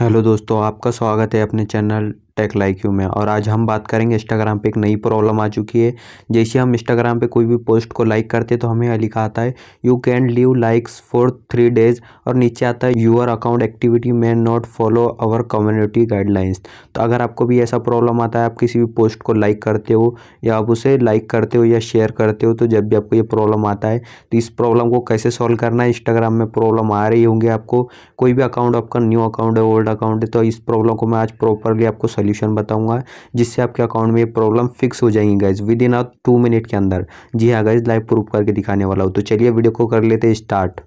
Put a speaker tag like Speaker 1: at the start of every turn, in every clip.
Speaker 1: hello दोस्तों आपका स्वागत है अपने चैनल टेक लाइक यू में और आज हम बात करेंगे इंस्टाग्राम पे एक नई प्रॉब्लम आ चुकी है जैसे हम इंस्टाग्राम पे कोई भी पोस्ट को लाइक करते हैं तो हमें यहाँ लिखा आता है you can leave likes for three days और नीचे आता है your account activity man not follow our community guidelines तो अगर आपको भी ऐसा प्रॉब्लम आता है आप किसी भी पोस्ट को लाइक करते हो या आप उसे लाइक करते हो या शेयर करते हो तो जब भी आपको ये प्रॉब्लम आता है तो इस प्रॉब्लम को कैसे सॉल्व करना है इंस्टाग्राम में प्रॉब्लम आ रही होंगी आपको कोई भी अकाउंट आपका न्यू अकाउंट है ओल्ड अकाउंट है तो इस प्रॉब्लम को मैं आज प्रॉपरली आपको सोल्यूशन बताऊंगा जिससे आपके अकाउंट में प्रॉब्लम फिक्स हो जाएंगी guys within a two minute के अंदर जी हाँ गाइज लाइव प्रूफ करके दिखाने वाला हूँ तो चलिए वीडियो को कर लेते स्टार्ट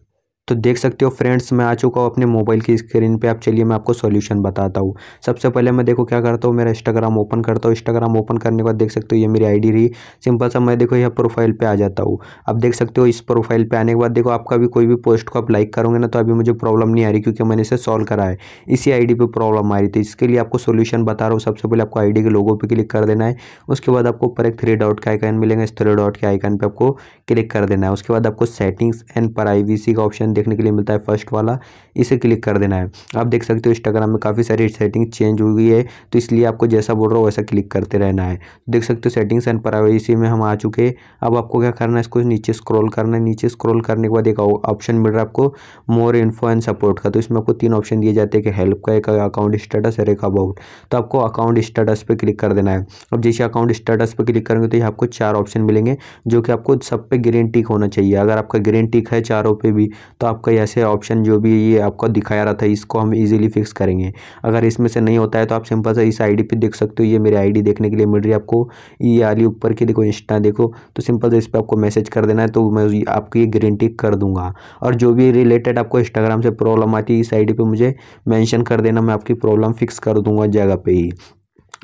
Speaker 1: तो देख सकते हो फ्रेंड्स मैं आ चुका हूँ अपने मोबाइल की स्क्रीन पे आप चलिए मैं आपको सॉल्यूशन बताता हूँ सबसे पहले मैं देखो क्या करता हूँ मेरा इंस्टाग्राम ओपन करता हूँ इंस्टाग्राम ओपन करने के बाद देख सकते हो ये मेरी आईडी रही सिंपल सा मैं देखो यहाँ प्रोफाइल पर आ जाता हूँ अब देख सकते हो इस प्रोफाइल पर आने के बाद देखो आपका भी कोई भी पोस्ट को आप लाइक करोगे ना तो अभी मुझे प्रॉब्लम नहीं आ रही क्योंकि मैंने इसे सॉल्व करा है इसी आई डी प्रॉब्लम आ रही थी इसके लिए आपको सोल्यूशन बता रहा हूँ सबसे पहले आपको आई के लोगों पर क्लिक कर देना है उसके बाद आपको ऊपर एक थ्री डॉट का आइकन मिलेगा इस थ्री डॉट के आइकन पर आपको क्लिक कर देना है उसके बाद आपको सेटिंग्स एंड प्राइवेसी का ऑप्शन देखने के लिए मिलता है फर्स्ट वाला इसे क्लिक कर देना है आप देख सकते हो इंस्टाग्राम में काफ़ी सारी सेटिंग चेंज हो गई है तो इसलिए आपको जैसा बोल रहा हो वैसा क्लिक करते रहना है देख सकते हो सेटिंग्स एंड प्राइवेसी में हम आ चुके हैं अब आपको क्या करना है इसको नीचे स्क्रॉल करना है नीचे स्क्रॉल करने के बाद एक ऑप्शन मिल रहा है आपको मोर इन्फो एंड सपोर्ट का तो इसमें आपको तीन ऑप्शन दिए जाते हैं कि हेल्प का एक अकाउंट स्टेटस और एक अबाउट तो आपको अकाउंट स्टेटस पर क्लिक कर देना है अब जैसे अकाउंट स्टेटस पर क्लिक करेंगे तो ये आपको चार ऑप्शन मिलेंगे जो कि आपको सब पे ग्रीन टिक होना चाहिए अगर आपका ग्रीन टिक है चारों पे भी तो आपका ऐसे ऑप्शन जो भी ये आपको दिखाया रहा था इसको हम इजीली फिक्स करेंगे अगर इसमें से नहीं होता है तो आप सिंपल से इस आईडी पे देख सकते हो ये मेरी आईडी देखने के लिए मिल रही है आपको ये आली ऊपर की देखो इंस्टा देखो तो सिंपल से इस पर आपको मैसेज कर देना है तो मैं आपकी ये गारंटी कर दूंगा और जो भी रिलेटेड आपको इंस्टाग्राम से प्रॉब्लम आती है इस आई पर मुझे मैंशन कर देना मैं आपकी प्रॉब्लम फिक्स कर दूंगा जगह पर ही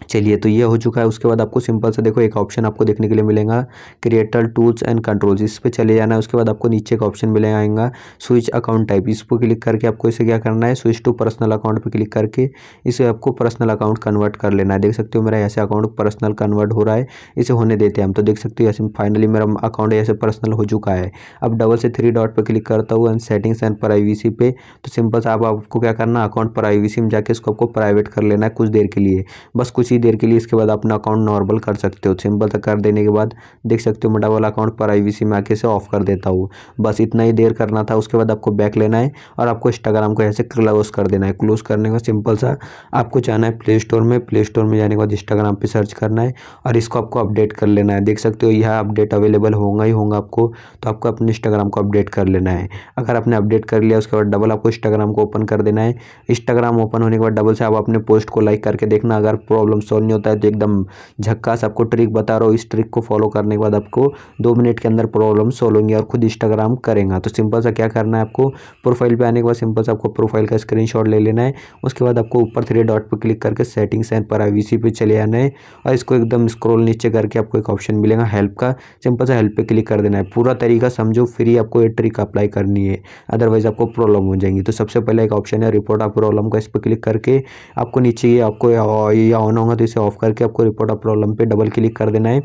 Speaker 1: चलिए तो ये हो चुका है उसके बाद आपको सिंपल से देखो एक ऑप्शन आपको देखने के लिए मिलेगा क्रिएटर टूल्स एंड कंट्रोल्स इस पर चले जाना है उसके बाद आपको नीचे एक ऑप्शन मिले आएगा स्विच अकाउंट टाइप इस पर क्लिक करके आपको इसे क्या करना है स्विच टू पर्सनल अकाउंट पर क्लिक करके इसे आपको पर्सनल अकाउंट कन्वर्ट कर लेना है देख सकते हो मेरा ऐसे अकाउंट पर्सनल कन्वर्ट हो रहा है इसे होने देते हैं हम तो देख सकते हो ऐसे फाइनली मेरा अकाउंट ऐसे पर्सनल हो चुका है अब डबल से थ्री डॉट पर क्लिक करता हूँ एंड सेटिंग्स एंड प्राइवेसी पे तो सिंपल सा आप आपको क्या करना अकाउंट प्राइवेसी में जाके इसको आपको प्राइवेट कर लेना है कुछ देर के लिए बस कुछ ही देर के लिए इसके बाद अपना अकाउंट नॉर्मल कर सकते हो सिंपल तक तो कर देने के बाद देख सकते हो मेरा वाला अकाउंट प्राइवेसी में आके से ऑफ कर देता हूँ बस इतना ही देर करना था उसके बाद आपको बैक लेना है और आपको इंस्टाग्राम को ऐसे क्लोज कर देना है क्लोज करने का सिंपल सा आपको जाना है प्ले स्टोर में प्ले स्टोर में जाने के बाद इंस्टाग्राम पर सर्च करना है और इसको आपको अपडेट कर लेना है देख सकते हो यह अपडेट अवेलेबल होगा ही होगा आपको तो आपको अपने इंस्टाग्राम को अपडेट कर लेना है अगर आपने अपडेट कर लिया उसके बाद डबल आपको इंस्टाग्राम को ओपन कर देना है इंस्टाग्राम ओपन होने के बाद डबल से आप अपने पोस्ट को लाइक करके देखना अगर प्रॉब्लम सॉल्व नहीं होता है तो एकदम झक्का सबको ट्रिक बता रहा हूँ इस ट्रिक को फॉलो करने के बाद आपको दो मिनट के अंदर प्रॉब्लम सॉल्व होंगी और खुद इंस्टाग्राम करेंगे तो सिंपल सा क्या करना है आपको प्रोफाइल पर आने के बाद सिंपल सा आपको प्रोफाइल का स्क्रीन ले लेना है उसके बाद आपको ऊपर थ्री डॉट पर क्लिक करके सेटिंग्स एंड प्राइवेसी पर चले आना है और इसको एकदम स्क्रोल नीचे करके आपको एक ऑप्शन मिलेगा हेल्प का सिंपल सा हेल्प पर क्लिक कर देना है पूरा तरीका समझो फ्री आपको ये ट्रिक अप्लाई करनी है अदरवाइज आपको प्रॉब्लम हो जाएंगी तो सबसे पहले एक ऑप्शन है रिपोर्ट आप प्रॉब्लम का इस पर क्लिक करके आपको नीचे ये आपको ये ऑन होगा तो इसे ऑफ करके आपको रिपोर्ट अ प्रॉब्लम पे डबल क्लिक कर देना है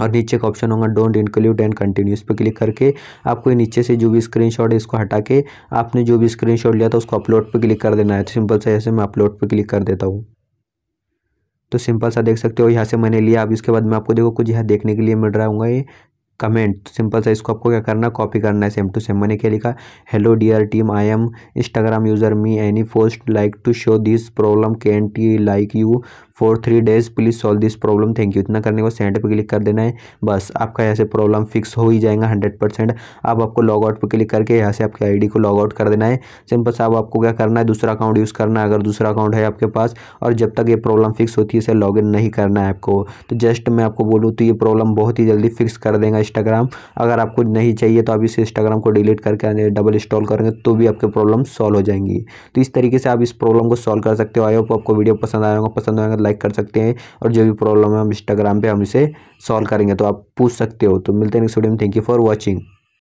Speaker 1: और नीचे का ऑप्शन होगा डोंट इंक्लूड एंड कंटिन्यू इस पर क्लिक करके आपको नीचे से जो भी स्क्रीनशॉट है इसको हटा के आपने जो भी स्क्रीनशॉट लिया था उसको अपलोड पर क्लिक कर देना है तो सिंपल सा ऐसे मैं अपलोड पर क्लिक कर देता हूँ तो सिंपल सा देख सकते हो यहाँ से मैंने लिया अब इसके बाद मैं आपको देखो कुछ यहाँ देखने के लिए मिल रहा हूँ ये कमेंट सिंपल तो सा इसको आपको क्या करना कॉपी करना है सेम टू सेम मैंने क्या लिखा hello dear team I am Instagram user me any post like to show this problem can't like you for three days please solve this problem thank you इतना करने को send पे click कर देना है बस आपका यहाँ से प्रॉब्लम फिक्स हो ही जाएगा हंड्रेड परसेंट अब आपको लॉग आउट पर क्लिक करके यहाँ से आपकी आईडी को लॉग आउट कर देना है सिंपल साहब आपको क्या करना है दूसरा अकाउंट यूज़ करना है अगर दूसरा अकाउंट है आपके पास और जब तक ये प्रॉब्लम फिक्स होती है इसे लॉग इन नहीं करना है आपको तो जस्ट मैं आपको बोलूँ तो ये प्रॉब्लम बहुत ही जल्दी फिक्स कर देगा इंस्टाग्राम अगर आपको नहीं चाहिए तो आप इस इंस्टाग्राम को डिलीट करके डबल इंस्टॉल करेंगे तो भी आपकी प्रॉब्लम सॉल्व हो जाएंगी तो इस तरीके से आप इस प्रॉब्लम को सॉल्व कर सकते हो आई होप आपको वीडियो पसंद आएगा पसंद आएगा लाइक कर सकते हैं और जो भी प्रॉब्लम है हम इंस्टाग्राम पर हम इसे सॉल्व करेंगे तो आप पूछ सकते हो तो मिलते हैं नेक्स्ट वीडियो में थैंक यू फॉर वॉचिंग